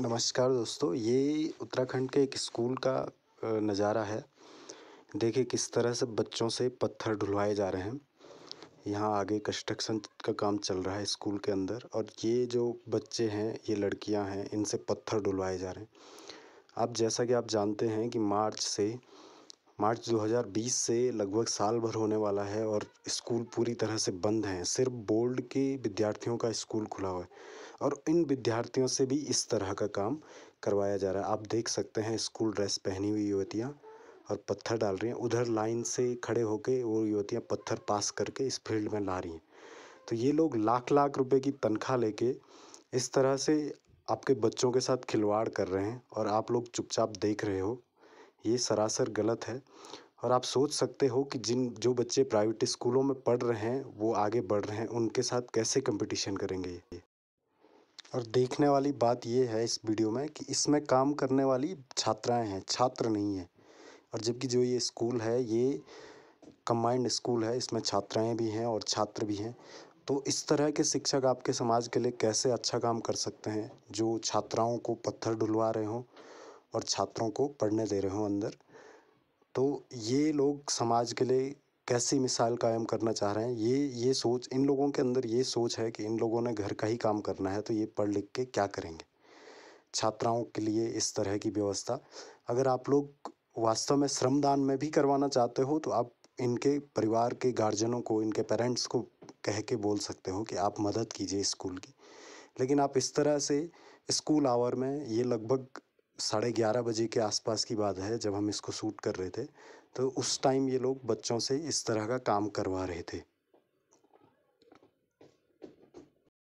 नमस्कार दोस्तों ये उत्तराखंड के एक स्कूल का नज़ारा है देखिए किस तरह से बच्चों से पत्थर ढुलवाए जा रहे हैं यहाँ आगे कंस्ट्रक्शन का काम चल रहा है स्कूल के अंदर और ये जो बच्चे हैं ये लड़कियाँ हैं इनसे पत्थर ढुलवाए जा रहे हैं आप जैसा कि आप जानते हैं कि मार्च से मार्च 2020 से लगभग साल भर होने वाला है और स्कूल पूरी तरह से बंद हैं सिर्फ बोर्ड के विद्यार्थियों का स्कूल खुला हुआ है और इन विद्यार्थियों से भी इस तरह का काम करवाया जा रहा है आप देख सकते हैं स्कूल ड्रेस पहनी हुई युवतियाँ और पत्थर डाल रही हैं उधर लाइन से खड़े होकर वो युवतियाँ पत्थर पास करके इस फील्ड में ला रही हैं तो ये लोग लाख लाख रुपये की तनख्वाह लेके इस तरह से आपके बच्चों के साथ खिलवाड़ कर रहे हैं और आप लोग चुपचाप देख रहे हो ये सरासर गलत है और आप सोच सकते हो कि जिन जो बच्चे प्राइवेट स्कूलों में पढ़ रहे हैं वो आगे बढ़ रहे हैं उनके साथ कैसे कंपटीशन करेंगे ये और देखने वाली बात ये है इस वीडियो में कि इसमें काम करने वाली छात्राएं हैं छात्र नहीं हैं और जबकि जो ये स्कूल है ये कम्बाइंड स्कूल है इसमें छात्राएं भी हैं और छात्र भी हैं तो इस तरह के शिक्षक आपके समाज के लिए कैसे अच्छा काम कर सकते हैं जो छात्राओं को पत्थर डुलवा रहे हों और छात्रों को पढ़ने दे रहे हों अंदर तो ये लोग समाज के लिए कैसी मिसाल कायम करना चाह रहे हैं ये ये सोच इन लोगों के अंदर ये सोच है कि इन लोगों ने घर का ही काम करना है तो ये पढ़ लिख के क्या करेंगे छात्राओं के लिए इस तरह की व्यवस्था अगर आप लोग वास्तव में श्रमदान में भी करवाना चाहते हो तो आप इनके परिवार के गार्जियनों को इनके पेरेंट्स को कह के बोल सकते हो कि आप मदद कीजिए स्कूल की लेकिन आप इस तरह से स्कूल आवर में ये लगभग साढ़े ग्यारह बजे के आसपास की बात है जब हम इसको सूट कर रहे थे तो उस टाइम ये लोग बच्चों से इस तरह का काम करवा रहे थे